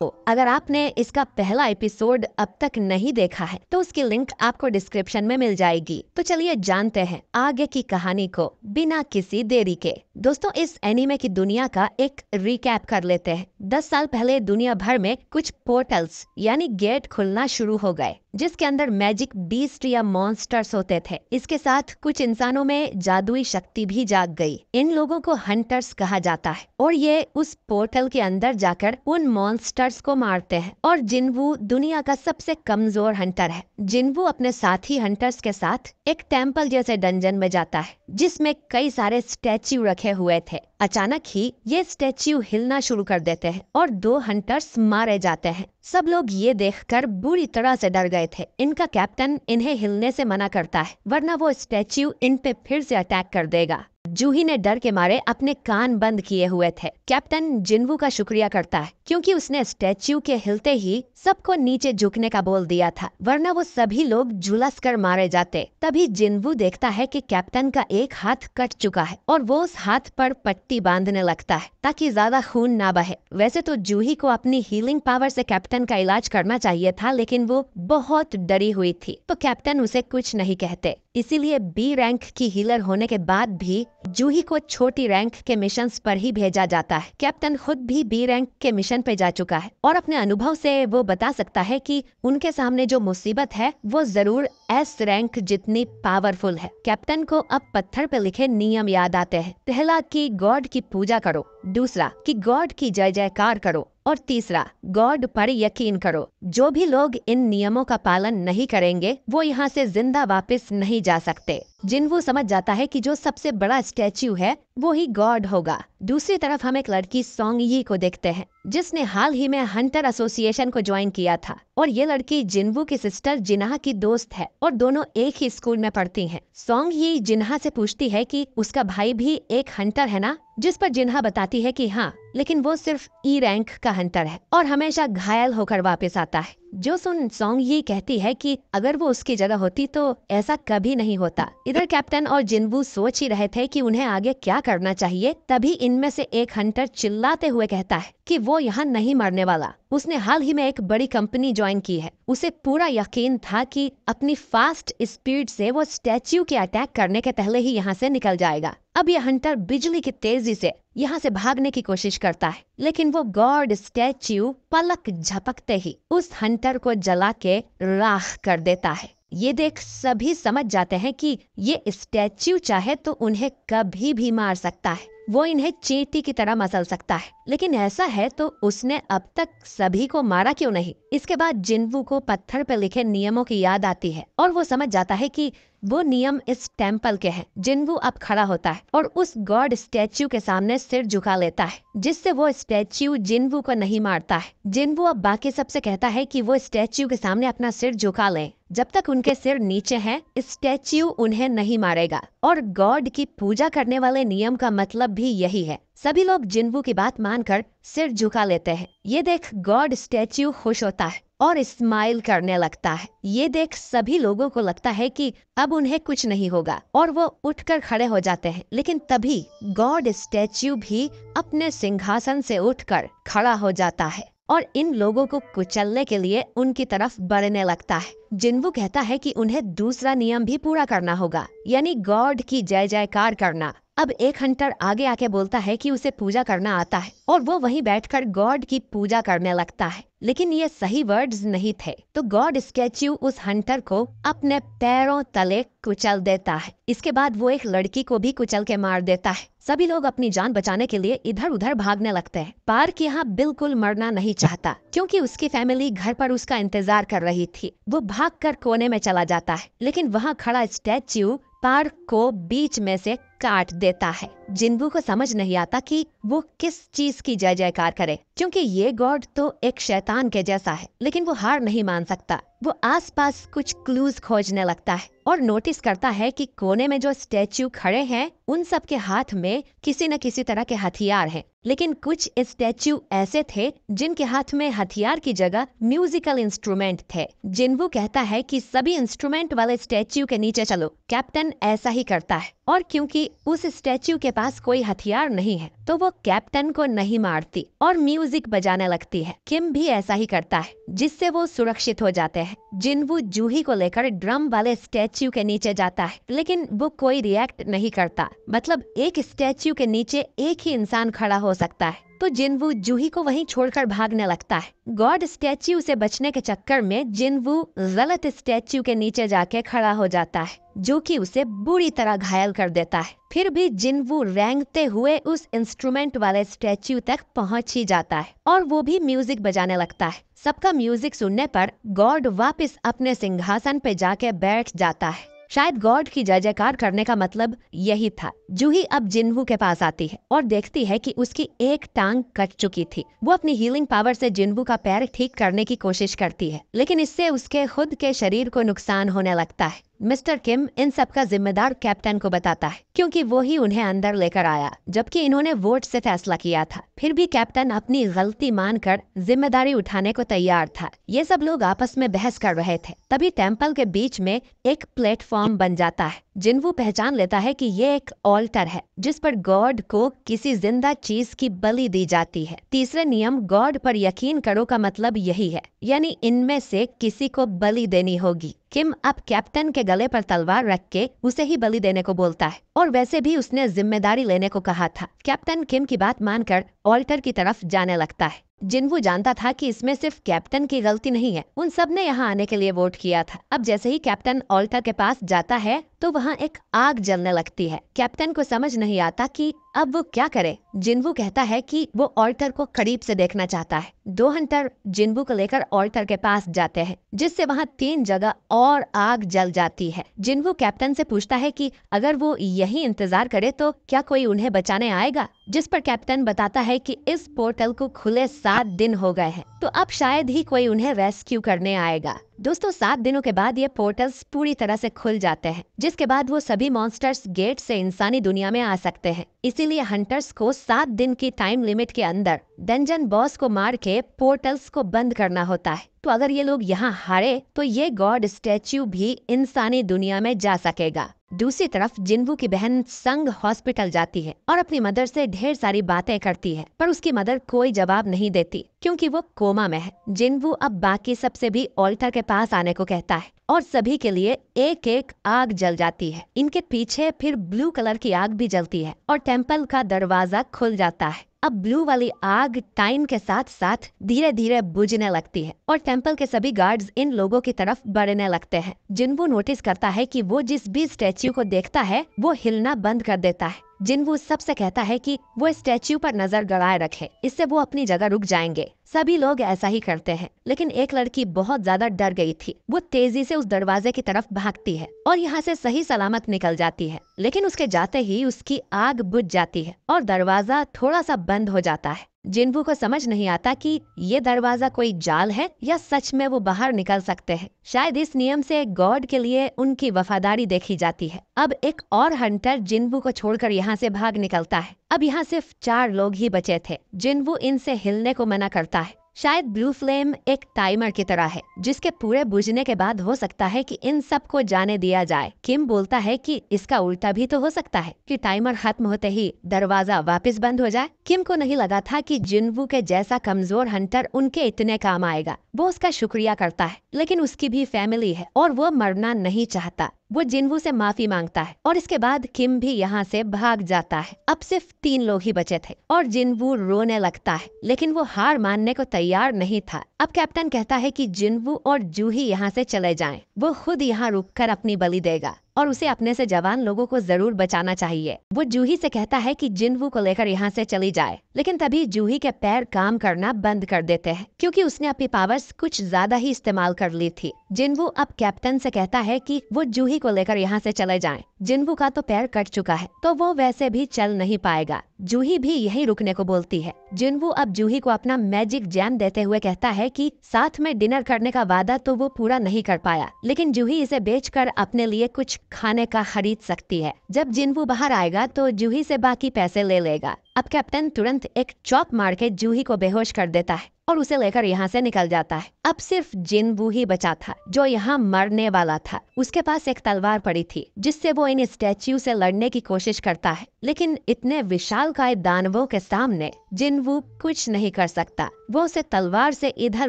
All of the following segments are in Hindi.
तो अगर आपने इसका पहला एपिसोड अब तक नहीं देखा है तो उसकी लिंक आपको डिस्क्रिप्शन में मिल जाएगी तो चलिए जानते हैं आगे की कहानी को बिना किसी देरी के दोस्तों इस एनिमे की दुनिया का एक रिकैप कर लेते हैं दस साल पहले दुनिया भर में कुछ पोर्टल्स यानी गेट खुलना शुरू हो गए जिसके अंदर मैजिक बीस्ट या मॉन्स्टर्स होते थे इसके साथ कुछ इंसानों में जादुई शक्ति भी जाग गई इन लोगों को हंटर्स कहा जाता है और ये उस पोर्टल के अंदर जाकर उन मॉन्स्टर्स को मारते हैं और जिनवू दुनिया का सबसे कमजोर हंटर है जिनवू अपने साथी हंटर्स के साथ एक टेम्पल जैसे डंजन में जाता है जिसमें कई सारे स्टैच्यू रखे हुए थे अचानक ही ये स्टैच्यू हिलना शुरू कर देते हैं और दो हंटर्स मारे जाते हैं सब लोग ये देखकर बुरी तरह से डर गए थे इनका कैप्टन इन्हें हिलने से मना करता है वरना वो स्टैच्यू इन पे फिर से अटैक कर देगा जूही ने डर के मारे अपने कान बंद किए हुए थे कैप्टन जिनवू का शुक्रिया करता है क्योंकि उसने स्टैच्यू के हिलते ही सबको नीचे झुकने का बोल दिया था वरना वो सभी लोग झुलस कर मारे जाते तभी जिनवू देखता है कि कैप्टन का एक हाथ कट चुका है और वो उस हाथ पर पट्टी बांधने लगता है ताकि ज्यादा खून ना बहे वैसे तो जूही को अपनी हीलिंग पावर से कैप्टन का इलाज करना चाहिए था लेकिन वो बहुत डरी हुई थी तो कैप्टन उसे कुछ नहीं कहते इसीलिए बी रैंक की हीलर होने के बाद भी जूही को छोटी रैंक के मिशन पर ही भेजा जाता है कैप्टन खुद भी बी रैंक के मिशन पे जा चुका है और अपने अनुभव से वो बता सकता है कि उनके सामने जो मुसीबत है वो जरूर एस रैंक जितनी पावरफुल है कैप्टन को अब पत्थर पे लिखे नियम याद आते हैं पहला की गॉड की पूजा करो दूसरा कि गॉड की जय जयकार करो और तीसरा गॉड पर यकीन करो जो भी लोग इन नियमों का पालन नहीं करेंगे वो यहाँ से जिंदा वापस नहीं जा सकते जिन वो समझ जाता है कि जो सबसे बड़ा स्टैच्यू है वो ही गॉड होगा दूसरी तरफ हम एक लड़की सोंग यी को देखते हैं जिसने हाल ही में हंटर एसोसिएशन को ज्वाइन किया था और ये लड़की जिनवू की सिस्टर जिन्हा की दोस्त है और दोनों एक ही स्कूल में पढ़ती हैं। सोंग यी जिन्हा से पूछती है कि उसका भाई भी एक हंटर है ना जिस पर जिन्हा बताती है कि हाँ लेकिन वो सिर्फ ई रैंक का हंटर है और हमेशा घायल होकर वापस आता है जो सुन सॉन्ग ये कहती है कि अगर वो उसकी जगह होती तो ऐसा कभी नहीं होता इधर कैप्टन और जिनबू सोच ही रहे थे कि उन्हें आगे क्या करना चाहिए तभी इनमें से एक हंटर चिल्लाते हुए कहता है कि वो यहाँ नहीं मरने वाला उसने हाल ही में एक बड़ी कंपनी ज्वाइन की है उसे पूरा यकीन था कि अपनी फास्ट स्पीड से वो स्टैच्यू के अटैक करने के पहले ही यहाँ से निकल जाएगा अब यह हंटर बिजली की तेजी से यहाँ से भागने की कोशिश करता है लेकिन वो गॉड स्टैच्यू पलक झपकते ही उस हंटर को जला के राख कर देता है ये देख सभी समझ जाते हैं कि ये स्टैच्यू चाहे तो उन्हें कभी भी मार सकता है वो इन्हें चीटी की तरह मसल सकता है लेकिन ऐसा है तो उसने अब तक सभी को मारा क्यों नहीं इसके बाद जिनवू को पत्थर पर लिखे नियमों की याद आती है और वो समझ जाता है कि वो नियम इस टेम्पल के हैं वो अब खड़ा होता है और उस गॉड स्टैच्यू के सामने सिर झुका लेता है जिससे वो स्टैच्यू वो को नहीं मारता है वो अब बाकी सबसे कहता है कि वो स्टैच्यू के सामने अपना सिर झुका लें जब तक उनके सिर नीचे हैं स्टैच्यू उन्हें नहीं मारेगा और गॉड की पूजा करने वाले नियम का मतलब भी यही है सभी लोग जिनवू की बात मानकर सिर झुका लेते हैं ये देख गॉड स्टैच्यू खुश होता है और स्माइल करने लगता है ये देख सभी लोगों को लगता है कि अब उन्हें कुछ नहीं होगा और वो उठकर खड़े हो जाते हैं लेकिन तभी गॉड स्टैच्यू भी अपने सिंहासन से उठकर खड़ा हो जाता है और इन लोगों को कुचलने के लिए उनकी तरफ बढ़ने लगता है जिनवू कहता है कि उन्हें दूसरा नियम भी पूरा करना होगा यानी गॉड की जय जयकार करना अब एक हंटर आगे आके बोलता है कि उसे पूजा करना आता है और वो वहीं बैठकर गॉड की पूजा करने लगता है लेकिन ये सही वर्ड्स नहीं थे तो गॉड स्केच्यू उस हंटर को अपने पैरों तले कुचल देता है इसके बाद वो एक लड़की को भी कुचल के मार देता है सभी लोग अपनी जान बचाने के लिए इधर उधर भागने लगते हैं पार्क यहाँ बिल्कुल मरना नहीं चाहता क्योंकि उसकी फैमिली घर पर उसका इंतजार कर रही थी वो भागकर कोने में चला जाता है लेकिन वहाँ खड़ा स्टैच्यू पार्क को बीच में से काट देता है जिनबू को समझ नहीं आता कि वो किस चीज की जय जयकार करे क्योंकि ये गॉड तो एक शैतान के जैसा है लेकिन वो हार नहीं मान सकता वो आसपास कुछ क्लूज खोजने लगता है और नोटिस करता है कि कोने में जो स्टैचू खड़े हैं उन सब के हाथ में किसी न किसी तरह के हथियार हैं। लेकिन कुछ स्टैचू ऐसे थे जिनके हाथ में हथियार की जगह म्यूजिकल इंस्ट्रूमेंट थे जिनबू कहता है कि सभी इंस्ट्रूमेंट वाले स्टैचू के नीचे चलो कैप्टन ऐसा ही करता है और क्योंकि उस स्टैच्यू के पास कोई हथियार नहीं है तो वो कैप्टन को नहीं मारती और म्यूजिक बजाने लगती है किम भी ऐसा ही करता है जिससे वो सुरक्षित हो जाते हैं जिनवू जूही को लेकर ड्रम वाले स्टैच्यू के नीचे जाता है लेकिन वो कोई रिएक्ट नहीं करता मतलब एक स्टैच्यू के नीचे एक ही इंसान खड़ा हो सकता है तो जिनवू जूही को वहीं छोड़कर भागने लगता है गॉड स्टैच्यू से बचने के चक्कर में जिनवू गलत स्टैच्यू के नीचे जाके खड़ा हो जाता है जो कि उसे बुरी तरह घायल कर देता है फिर भी जिनवू रेंगते हुए उस इंस्ट्रूमेंट वाले स्टैच्यू तक पहुंच ही जाता है और वो भी म्यूजिक बजाने लगता है सबका म्यूजिक सुनने पर गॉड वापस अपने सिंहासन पे जाके बैठ जाता है शायद गॉड की जय जयकार करने का मतलब यही था जूही अब जिन्हू के पास आती है और देखती है कि उसकी एक टांग कट चुकी थी वो अपनी हीलिंग पावर से जिन्हू का पैर ठीक करने की कोशिश करती है लेकिन इससे उसके खुद के शरीर को नुकसान होने लगता है मिस्टर किम इन सब का जिम्मेदार कैप्टन को बताता है क्योंकि वो ही उन्हें अंदर लेकर आया जबकि इन्होंने वोट से फैसला किया था फिर भी कैप्टन अपनी गलती मानकर जिम्मेदारी उठाने को तैयार था ये सब लोग आपस में बहस कर रहे थे तभी टेम्पल के बीच में एक प्लेटफॉर्म बन जाता है जिन वो पहचान लेता है कि ये एक ऑल्टर है जिस पर गॉड को किसी जिंदा चीज की बलि दी जाती है तीसरे नियम गॉड पर यकीन करो का मतलब यही है यानी इनमें से किसी को बलि देनी होगी किम अब कैप्टन के गले पर तलवार रख के उसे ही बलि देने को बोलता है और वैसे भी उसने जिम्मेदारी लेने को कहा था कैप्टन किम की बात मानकर ऑल्टर की तरफ जाने लगता है जिन वो जानता था कि इसमें सिर्फ कैप्टन की गलती नहीं है उन सब ने यहाँ आने के लिए वोट किया था अब जैसे ही कैप्टन ऑल्टर के पास जाता है तो वहाँ एक आग जलने लगती है कैप्टन को समझ नहीं आता कि अब वो क्या करे जिनवू कहता है कि वो ऑल्टर को करीब से देखना चाहता है दो हंटर जिनबू को लेकर ऑल्टर के पास जाते हैं जिससे वहाँ तीन जगह और आग जल जाती है जिनवू कैप्टन से पूछता है कि अगर वो यही इंतजार करे तो क्या कोई उन्हें बचाने आएगा जिस पर कैप्टन बताता है है कि इस पोर्टल को खुले सात दिन हो गए हैं तो अब शायद ही कोई उन्हें रेस्क्यू करने आएगा दोस्तों सात दिनों के बाद ये पोर्टल्स पूरी तरह से खुल जाते हैं जिसके बाद वो सभी मॉन्स्टर्स गेट से इंसानी दुनिया में आ सकते हैं इसीलिए हंटर्स को सात दिन की टाइम लिमिट के अंदर डंजन बॉस को मार के पोर्टल्स को बंद करना होता है तो अगर ये लोग यहाँ हारे तो ये गॉड स्टेच्यू भी इंसानी दुनिया में जा सकेगा दूसरी तरफ जिनबू की बहन संग हॉस्पिटल जाती है और अपनी मदर से ढेर सारी बातें करती है पर उसकी मदर कोई जवाब नहीं देती क्योंकि वो कोमा में है जिनबू अब बाकी सबसे भी ऑल्टर के पास आने को कहता है और सभी के लिए एक एक आग जल जाती है इनके पीछे फिर ब्लू कलर की आग भी जलती है और टेम्पल का दरवाजा खुल जाता है अब ब्लू वाली आग टाइम के साथ साथ धीरे धीरे बुझने लगती है और टेम्पल के सभी गार्ड्स इन लोगों की तरफ बढ़ने लगते हैं जिनवू नोटिस करता है कि वो जिस भी स्टैच्यू को देखता है वो हिलना बंद कर देता है जिनवू सबसे कहता है कि वो स्टैच्यू पर नजर गड़ाए रखे इससे वो अपनी जगह रुक जाएंगे सभी लोग ऐसा ही करते हैं लेकिन एक लड़की बहुत ज्यादा डर गई थी वो तेजी से उस दरवाजे की तरफ भागती है और यहाँ से सही सलामत निकल जाती है लेकिन उसके जाते ही उसकी आग बुझ जाती है और दरवाजा थोड़ा सा बंद हो जाता है जिनबू को समझ नहीं आता कि ये दरवाजा कोई जाल है या सच में वो बाहर निकल सकते हैं शायद इस नियम से गॉड के लिए उनकी वफादारी देखी जाती है अब एक और हंटर जिनबू को छोड़कर यहाँ से भाग निकलता है अब यहाँ सिर्फ चार लोग ही बचे थे जिन वो इनसे हिलने को मना करता है शायद ब्लू फ्लेम एक टाइमर की तरह है जिसके पूरे बुझने के बाद हो सकता है कि इन सब को जाने दिया जाए किम बोलता है कि इसका उल्टा भी तो हो सकता है कि टाइमर खत्म होते ही दरवाजा वापस बंद हो जाए किम को नहीं लगा था कि जिनवू के जैसा कमजोर हंटर उनके इतने काम आएगा वो उसका शुक्रिया करता है लेकिन उसकी भी फैमिली है और वो मरना नहीं चाहता वो जिनवू से माफी मांगता है और इसके बाद किम भी यहाँ से भाग जाता है अब सिर्फ तीन लोग ही बचे थे और जिनवू रोने लगता है लेकिन वो हार मानने को तैयार नहीं था अब कैप्टन कहता है कि जिनवू और जूही यहाँ से चले जाएं। वो खुद यहाँ रुककर अपनी बलि देगा और उसे अपने से जवान लोगों को जरूर बचाना चाहिए वो जूही से कहता है कि जिनवू को लेकर यहाँ से चली जाए लेकिन तभी जूही के पैर काम करना बंद कर देते हैं क्योंकि उसने अपनी पावर्स कुछ ज्यादा ही इस्तेमाल कर ली थी जिनवू अब कैप्टन से कहता है कि वो जूही को लेकर यहाँ से चले जाए जिनवू का तो पैर कट चुका है तो वो वैसे भी चल नहीं पाएगा जूही भी यही रुकने को बोलती है जिनवू अब जूही को अपना मैजिक जैम देते हुए कहता है कि साथ में डिनर करने का वादा तो वो पूरा नहीं कर पाया लेकिन जूही इसे बेचकर अपने लिए कुछ खाने का खरीद सकती है जब जिनवू बाहर आएगा तो जूही से बाकी पैसे ले लेगा अब कैप्टन तुरंत एक चौक मार के जूही को बेहोश कर देता है और उसे लेकर यहाँ से निकल जाता है अब सिर्फ जिनबू ही बचा था जो यहाँ मरने वाला था उसके पास एक तलवार पड़ी थी जिससे वो इन स्टैच्यू से लड़ने की कोशिश करता है लेकिन इतने विशाल काय दानवों के सामने जिनवू कुछ नहीं कर सकता वो उसे तलवार से इधर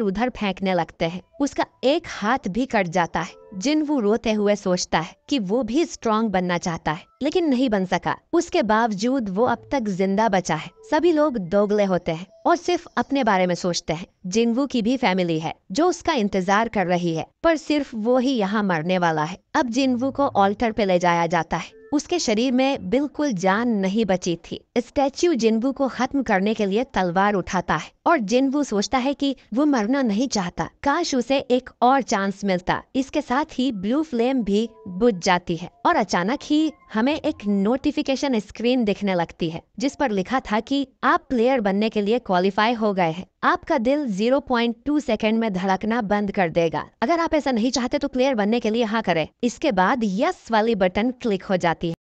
उधर फेंकने लगते हैं उसका एक हाथ भी कट जाता है जिन वो रोते हुए सोचता है कि वो भी स्ट्रांग बनना चाहता है लेकिन नहीं बन सका उसके बावजूद वो अब तक जिंदा बचा है सभी लोग दोगले होते हैं और सिर्फ अपने बारे में सोचते हैं जिनवू की भी फैमिली है जो उसका इंतजार कर रही है पर सिर्फ वो ही यहाँ मरने वाला है अब जिनवू को ऑल्टर पे ले जाया जाता है उसके शरीर में बिल्कुल जान नहीं बची थी स्टैच्यू जिनबू को खत्म करने के लिए तलवार उठाता है और जिनबू सोचता है कि वो मरना नहीं चाहता काश उसे एक और चांस मिलता इसके साथ ही ब्लू फ्लेम भी बुझ जाती है और अचानक ही हमें एक नोटिफिकेशन स्क्रीन दिखने लगती है जिस पर लिखा था कि आप प्लेयर बनने के लिए क्वालिफाई हो गए हैं आपका दिल 0.2 सेकेंड में धड़कना बंद कर देगा अगर आप ऐसा नहीं चाहते तो क्लियर बनने के लिए हाँ करें इसके बाद यस वाली बटन क्लिक हो जाती है